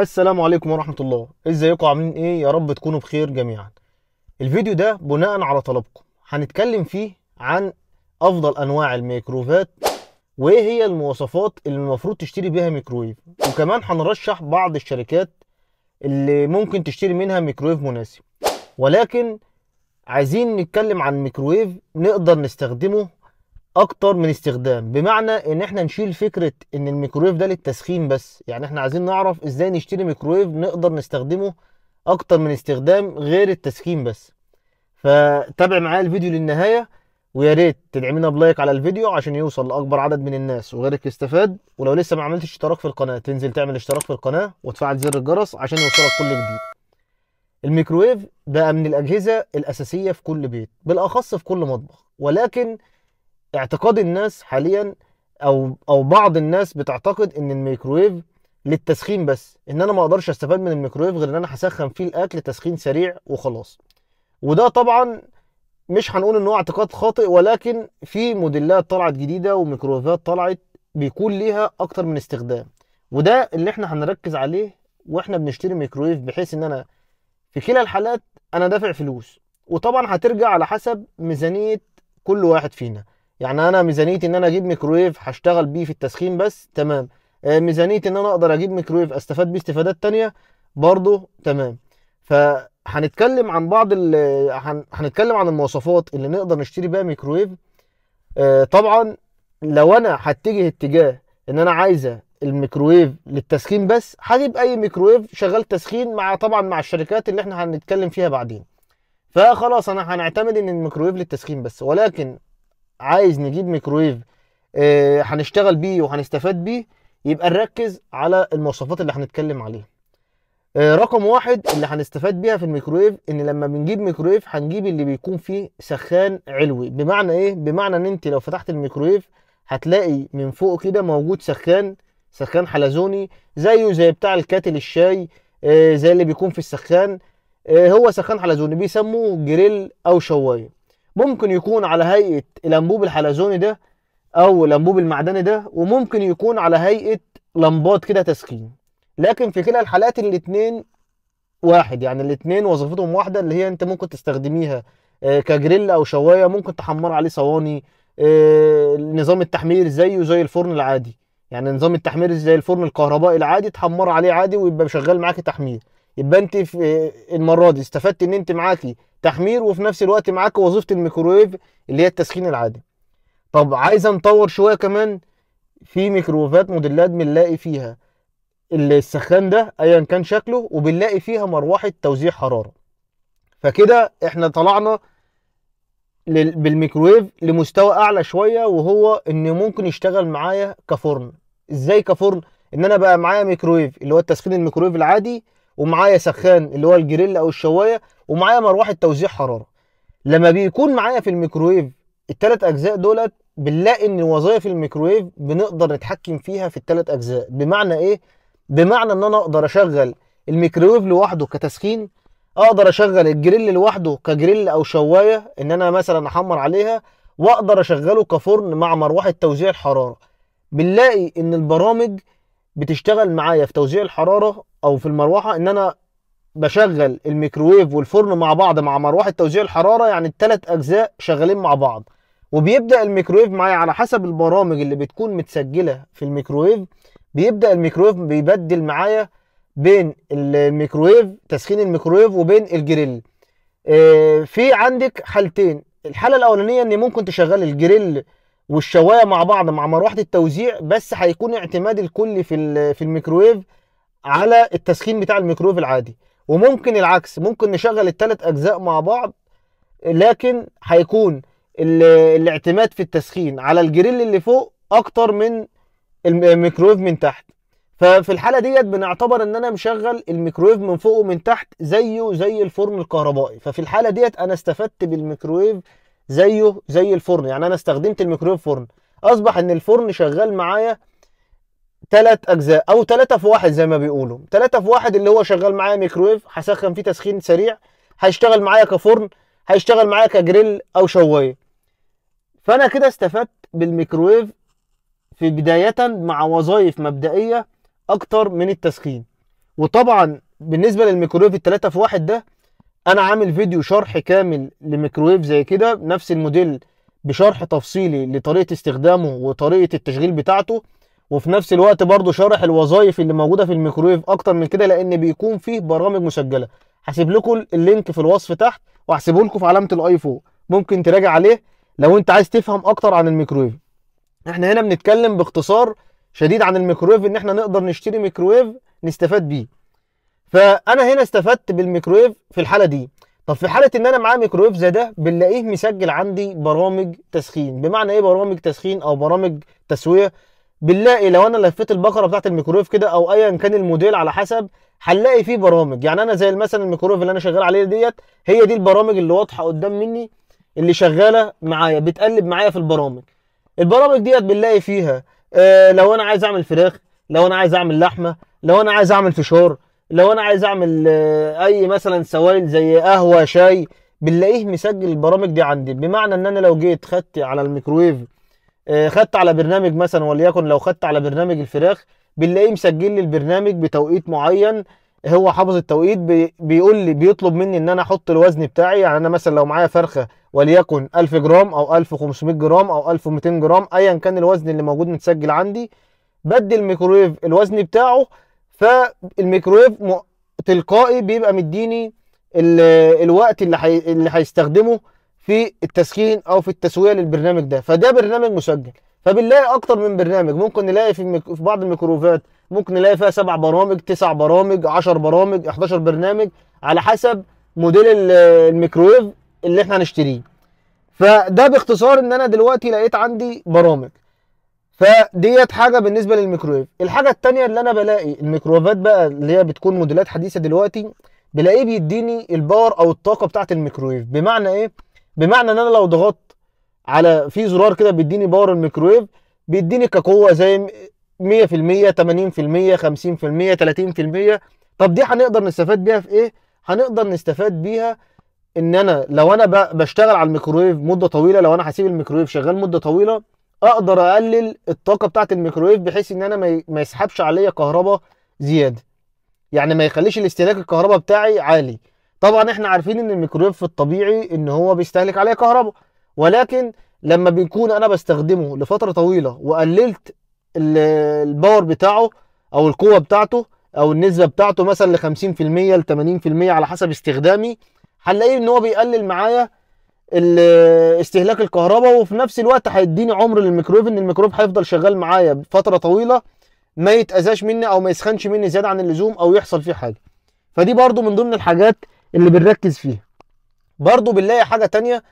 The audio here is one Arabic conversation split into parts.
السلام عليكم ورحمة الله ازيكم عاملين ايه يا رب تكونوا بخير جميعا الفيديو ده بناء على طلبكم هنتكلم فيه عن افضل انواع الميكروفات وايه هي المواصفات اللي المفروض تشتري بيها ميكرويف وكمان هنرشح بعض الشركات اللي ممكن تشتري منها ميكرويف مناسب ولكن عايزين نتكلم عن ميكرويف نقدر نستخدمه اكتر من استخدام بمعنى ان احنا نشيل فكره ان الميكرويف ده للتسخين بس يعني احنا عايزين نعرف ازاي نشتري ميكرويف نقدر نستخدمه اكتر من استخدام غير التسخين بس فتابع معايا الفيديو للنهايه ويا ريت تدعمينا بلايك على الفيديو عشان يوصل لاكبر عدد من الناس وغيرك يستفاد ولو لسه ما عملتش اشتراك في القناه تنزل تعمل اشتراك في القناه وتفعل زر الجرس عشان يوصلك كل جديد الميكرويف بقى من الاجهزه الاساسيه في كل بيت بالاخص في كل مطبخ ولكن اعتقاد الناس حاليا او او بعض الناس بتعتقد ان الميكرويف للتسخين بس ان انا ما اقدرش استفاد من الميكرويف غير ان انا هسخن فيه الاكل تسخين سريع وخلاص وده طبعا مش هنقول ان هو اعتقاد خاطئ ولكن في موديلات طلعت جديده وميكرويفات طلعت بيكون ليها اكتر من استخدام وده اللي احنا هنركز عليه واحنا بنشتري ميكرويف بحيث ان انا في كلا الحالات انا دافع فلوس وطبعا هترجع على حسب ميزانيه كل واحد فينا يعني انا ميزانيتي ان انا اجيب ميكرويف هشتغل بيه في التسخين بس تمام آه، ميزانيتي ان انا اقدر اجيب ميكرويف استفاد بيه استفادات تانية برضه تمام فهنتكلم عن بعض ال هنتكلم عن المواصفات اللي نقدر نشتري بيها ميكرويف آه، طبعا لو انا هتجه اتجاه ان انا عايزه الميكرويف للتسخين بس هجيب اي ميكرويف شغال تسخين مع طبعا مع الشركات اللي احنا هنتكلم فيها بعدين فخلاص انا هنعتمد ان الميكرويف للتسخين بس ولكن عايز نجيب ميكرويف آه، هنشتغل بيه وهنستفاد بيه يبقى نركز على المواصفات اللي هنتكلم عليها آه، رقم واحد اللي هنستفاد بيها في الميكرويف ان لما بنجيب ميكرويف هنجيب اللي بيكون فيه سخان علوي بمعنى ايه بمعنى ان انت لو فتحت الميكرويف هتلاقي من فوق كده موجود سخان سخان حلزوني زيه زي بتاع الكاتل الشاي آه، زي اللي بيكون في السخان هو سخان حلزوني بيسموه جريل او شوايه ممكن يكون على هيئة الأنبوب الحلزوني ده أو الأنبوب المعدني ده وممكن يكون على هيئة لمبات كده تسخين لكن في كلا الحالات الاتنين واحد يعني الاتنين وظيفتهم واحدة اللي هي أنت ممكن تستخدميها آه، كجريل أو شواية ممكن تحمر عليه صواني آه، نظام التحمير زيه زي الفرن العادي يعني نظام التحمير زي الفرن الكهربائي العادي تحمر عليه عادي ويبقى شغال معاك تحمير يبقى انت في المره دي استفدت ان انت معاكي تحمير وفي نفس الوقت معاكي وظيفه الميكروويف اللي هي التسخين العادي طب عايزه نطور شويه كمان في ميكروويفات موديلات بنلاقي فيها السخان ده ايا كان شكله وبنلاقي فيها مروحه توزيع حراره فكده احنا طلعنا بالميكروويف لمستوى اعلى شويه وهو ان ممكن يشتغل معايا كفرن ازاي كفرن ان انا بقى معايا ميكروويف اللي هو التسخين الميكروويف العادي ومعايا سخان اللي هو الجريل او الشوايه ومعايا مروحه توزيع حراره لما بيكون معايا في الميكرويف الثلاث اجزاء دولت بنلاقي ان وظائف الميكرويف بنقدر نتحكم فيها في الثلاث اجزاء بمعنى ايه بمعنى ان انا اقدر اشغل الميكرويف لوحده كتسخين اقدر اشغل الجريل لوحده كجريل او شوايه ان انا مثلا احمر عليها واقدر اشغله كفرن مع مروحه توزيع الحراره بنلاقي ان البرامج بتشتغل معايا في توزيع الحراره او في المروحه ان انا بشغل الميكروويف والفرن مع بعض مع مروحه توزيع الحراره يعني الثلاث اجزاء شغالين مع بعض وبيبدا الميكروويف معايا على حسب البرامج اللي بتكون متسجله في الميكروويف بيبدا الميكروويف بيبدل معايا بين الميكروويف تسخين الميكروويف وبين الجريل آه، في عندك حالتين الحاله الاولانيه ان ممكن تشغل الجريل والشوايه مع بعض مع مروحه التوزيع بس هيكون اعتماد الكلي في في الميكرويف على التسخين بتاع الميكرويف العادي وممكن العكس ممكن نشغل الثلاث اجزاء مع بعض لكن هيكون الاعتماد في التسخين على الجريل اللي فوق اكتر من الميكرويف من تحت ففي الحاله ديت بنعتبر ان انا مشغل الميكرويف من فوق ومن تحت زيه زي الفرن الكهربائي ففي الحاله ديت انا استفدت بالميكرويف زيه زي الفرن يعني انا استخدمت الميكرويف فرن اصبح ان الفرن شغال معايا ثلاث اجزاء او ثلاثة في واحد زي ما بيقولوا ثلاثة في واحد اللي هو شغال معايا ميكرويف هسخن فيه تسخين سريع هيشتغل معايا كفرن هيشتغل معايا كجريل او شوايه فانا كده استفدت بالميكرويف في بداية مع وظائف مبدئية اكتر من التسخين وطبعا بالنسبة للميكرويف التلاتة في واحد ده انا عامل فيديو شرح كامل لميكروويف زي كده نفس الموديل بشرح تفصيلي لطريقه استخدامه وطريقه التشغيل بتاعته وفي نفس الوقت برضو شرح الوظائف اللي موجوده في الميكروويف اكتر من كده لان بيكون فيه برامج مسجله هسيب لكم اللينك في الوصف تحت وهسيبه لكم في علامه الاي فوق ممكن تراجع عليه لو انت عايز تفهم اكتر عن الميكروويف احنا هنا بنتكلم باختصار شديد عن الميكروويف ان احنا نقدر نشتري ميكروويف نستفاد بيه فانا هنا استفدت بالميكرويف في الحاله دي طب في حاله ان انا معايا ميكرويف زي ده بنلاقيه مسجل عندي برامج تسخين بمعنى ايه برامج تسخين او برامج تسويه بنلاقي لو انا لفيت البقره بتاعت الميكرويف كده او ايا كان الموديل على حسب هنلاقي فيه برامج يعني انا زي مثلا الميكرويف اللي انا شغال عليه ديت هي دي البرامج اللي واضحه قدام مني اللي شغاله معايا بتقلب معايا في البرامج البرامج ديت بنلاقي فيها آه لو انا عايز اعمل فراخ لو انا عايز اعمل لحمه لو انا عايز اعمل فشار لو انا عايز اعمل آه، اي مثلا سوائل زي قهوه شاي بنلاقيه مسجل البرامج دي عندي بمعنى ان انا لو جيت خدت على الميكرويف آه، خدت على برنامج مثلا وليكن لو خدت على برنامج الفراخ بنلاقيه مسجل لي البرنامج بتوقيت معين هو حافظ التوقيت بيقول لي بيطلب مني ان انا احط الوزن بتاعي يعني انا مثلا لو معايا فرخه وليكن 1000 جرام او 1500 جرام او 1200 جرام ايا كان الوزن اللي موجود متسجل عندي بدي الميكرويف الوزن بتاعه فالميكرويف تلقائي بيبقى مديني الوقت اللي اللي هيستخدمه في التسخين او في التسويه للبرنامج ده فده برنامج مسجل فبنلاقي اكتر من برنامج ممكن نلاقي في, الميك... في بعض الميكروفات ممكن نلاقي فيها سبع برامج تسع برامج 10 برامج 11 برنامج على حسب موديل الميكرويف اللي احنا هنشتريه فده باختصار ان انا دلوقتي لقيت عندي برامج فديت حاجه بالنسبه للميكرويف الحاجه الثانيه اللي انا بلاقي الميكرويفات بقى اللي هي بتكون موديلات حديثه دلوقتي بلاقيه بيديني الباور او الطاقه بتاعه الميكرويف بمعنى ايه بمعنى ان انا لو ضغطت على في زرار كده بيديني باور الميكرويف بيديني كقوه زي 100% 80% 50% 30% طب دي هنقدر نستفاد بيها في ايه هنقدر نستفاد بيها ان انا لو انا بشتغل على الميكرويف مده طويله لو انا هسيب الميكرويف شغال مده طويله اقدر اقلل الطاقه بتاعه الميكرويف بحيث ان انا ما يسحبش عليا كهرباء زياده يعني ما يخليش الاستهلاك الكهرباء بتاعي عالي طبعا احنا عارفين ان الميكرويف في الطبيعي ان هو بيستهلك عليه كهرباء ولكن لما بيكون انا بستخدمه لفتره طويله وقللت الباور بتاعه او القوه بتاعته او النسبه بتاعته مثلا ل 50% ل 80% على حسب استخدامي هنلاقيه ان هو بيقلل معايا استهلاك الكهرباء وفي نفس الوقت هيديني عمر للميكرويف ان الميكرويف هيفضل شغال معايا فتره طويله ما يتاذاش مني او ما يسخنش مني زياده عن اللزوم او يحصل فيه حاجه فدي برضو من ضمن الحاجات اللي بنركز فيها برضو بنلاقي حاجه تانية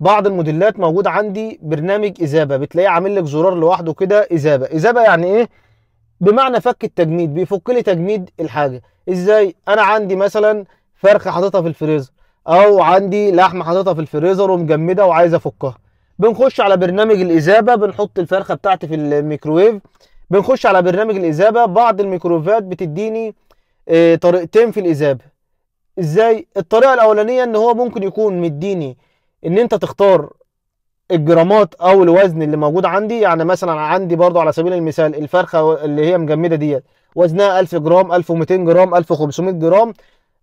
بعض الموديلات موجود عندي برنامج اذابه بتلاقيه عامل لك زرار لوحده كده اذابه اذابه يعني ايه بمعنى فك التجميد بيفك لي تجميد الحاجه ازاي انا عندي مثلا فرخه حاططها في الفريزر او عندي لحمه حاططها في الفريزر ومجمده وعايز افكها بنخش على برنامج الاذابه بنحط الفرخه بتاعتي في الميكروويف بنخش على برنامج الاذابه بعض الميكروويفات بتديني آه، طريقتين في الاذابه ازاي الطريقه الاولانيه ان هو ممكن يكون مديني ان انت تختار الجرامات او الوزن اللي موجود عندي يعني مثلا عندي برضو على سبيل المثال الفرخه اللي هي مجمده ديت وزنها 1000 جرام 1200 جرام 1500 جرام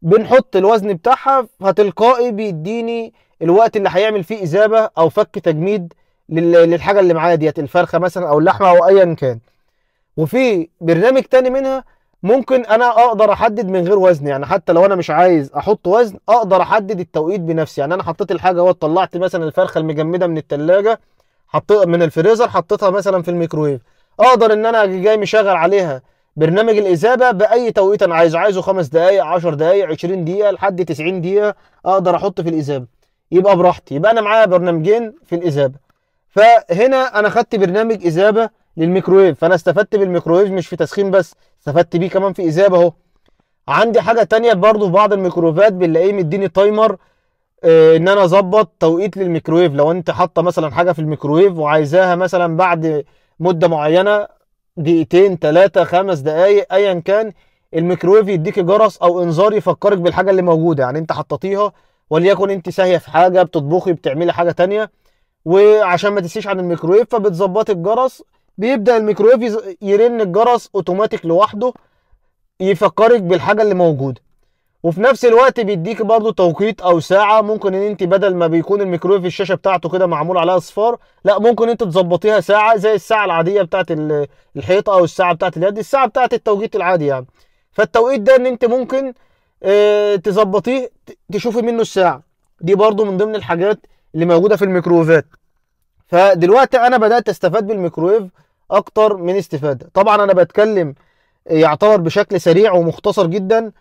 بنحط الوزن بتاعها فتلقائي بيديني الوقت اللي هيعمل فيه اذابه او فك تجميد للحاجه اللي معايا ديت الفرخه مثلا او اللحمه او ايا كان وفي برنامج تاني منها ممكن انا اقدر احدد من غير وزن يعني حتى لو انا مش عايز احط وزن اقدر احدد التوقيت بنفسي يعني انا حطيت الحاجه اهو طلعت مثلا الفرخه المجمده من الثلاجه حطيتها من الفريزر حطيتها مثلا في الميكرويف اقدر ان انا جاي مشغل عليها برنامج الإذابة بأي توقيت أنا عايزه عايزه خمس دقايق 10 دقايق 20 دقيقة لحد 90 دقيقة أقدر أحط في الإذابة يبقى براحتي يبقى أنا معايا برنامجين في الإذابة فهنا أنا خدت برنامج إذابة للميكروويف فأنا استفدت بالميكروويف مش في تسخين بس استفدت بيه كمان في إذابة أهو عندي حاجة تانية برضو في بعض الميكروويفات بنلاقيه مديني تايمر آه، ان انا اظبط توقيت للميكروويف لو انت حاطه مثلا حاجه في الميكروويف وعايزاها مثلا بعد مده معينه دقيقتين ثلاثة خمس دقايق ايا كان الميكرويف يديك جرس او انذار يفكرك بالحاجه اللي موجوده يعني انت حطيتيها وليكن انت ساهيه في حاجه بتطبخي بتعملي حاجه تانية وعشان ما تنسيش عن الميكروويف فبتظبطي الجرس بيبدا الميكروويف يرن الجرس اوتوماتيك لوحده يفكرك بالحاجه اللي موجوده وفي نفس الوقت بيديك برضو توقيت او ساعه ممكن ان انت بدل ما بيكون الميكرويف الشاشه بتاعته كده معمول عليها اصفار لا ممكن انت تظبطيها ساعه زي الساعه العاديه بتاعه الحيطه او الساعه بتاعه اليد الساعه بتاعه التوقيت العادي يعني فالتوقيت ده ان انت ممكن اه تظبطيه تشوفي منه الساعه دي برضو من ضمن الحاجات اللي موجوده في الميكرويفات فدلوقتي انا بدات استفاد بالميكرويف اكتر من استفاده طبعا انا بتكلم يعتبر بشكل سريع ومختصر جدا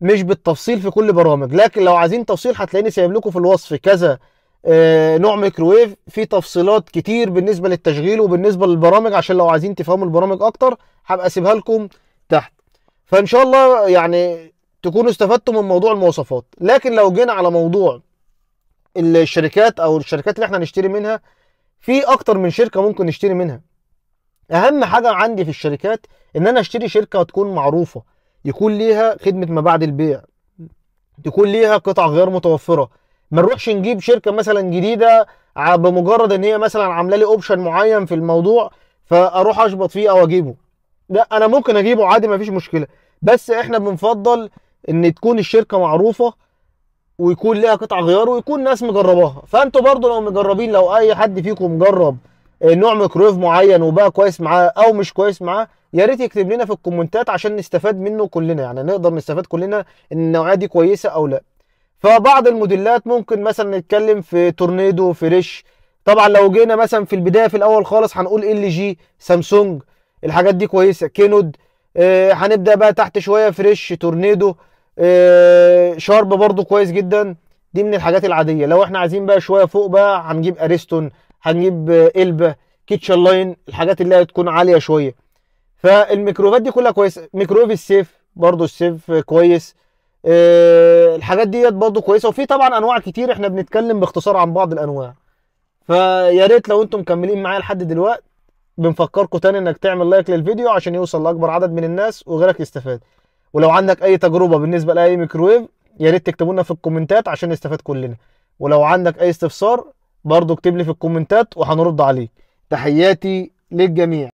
مش بالتفصيل في كل برامج لكن لو عايزين تفصيل هتلاقيني سايب لكم في الوصف كذا آه، نوع ميكروويف في تفصيلات كتير بالنسبه للتشغيل وبالنسبه للبرامج عشان لو عايزين تفهموا البرامج اكتر هبقى اسيبها لكم تحت فان شاء الله يعني تكونوا استفدتوا من موضوع المواصفات لكن لو جينا على موضوع الشركات او الشركات اللي احنا هنشتري منها في اكتر من شركه ممكن نشتري منها اهم حاجه عندي في الشركات ان انا اشتري شركه هتكون معروفه يكون ليها خدمه ما بعد البيع يكون ليها قطع غير متوفره ما نروحش نجيب شركه مثلا جديده بمجرد ان هي مثلا عامله لي اوبشن معين في الموضوع فاروح اشبط فيه او اجيبه لا انا ممكن اجيبه عادي مفيش مشكله بس احنا بنفضل ان تكون الشركه معروفه ويكون لها قطع غيار ويكون ناس مجرباها فانتوا برضو لو مجربين لو اي حد فيكم جرب آه، نوع ميكرويف معين وبقى كويس معاه او مش كويس معاه يا ريت يكتب لنا في الكومنتات عشان نستفاد منه كلنا يعني نقدر نستفاد كلنا ان النوعيه دي كويسه او لا فبعض الموديلات ممكن مثلا نتكلم في تورنيدو فريش طبعا لو جينا مثلا في البدايه في الاول خالص هنقول ال جي سامسونج الحاجات دي كويسه كينود آه هنبدا بقى تحت شويه فريش تورنيدو آه شارب برضو كويس جدا دي من الحاجات العاديه لو احنا عايزين بقى شويه فوق بقى هنجيب اريستون هنجيب البا كيتشن لاين الحاجات اللي هتكون عاليه شويه فالميكروفات دي كلها كويسه ميكرويف السيف برضو السيف كويس أه الحاجات ديت برضو كويسه وفي طبعا انواع كتير احنا بنتكلم باختصار عن بعض الانواع فيا ريت لو انتم مكملين معايا لحد دلوقتي بنفكركم تاني انك تعمل لايك للفيديو عشان يوصل لاكبر عدد من الناس وغيرك يستفاد ولو عندك اي تجربه بالنسبه لاي ميكرويف يا ريت تكتبوا لنا في الكومنتات عشان نستفاد كلنا ولو عندك اي استفسار برضو اكتب لي في الكومنتات وهنرد عليك تحياتي للجميع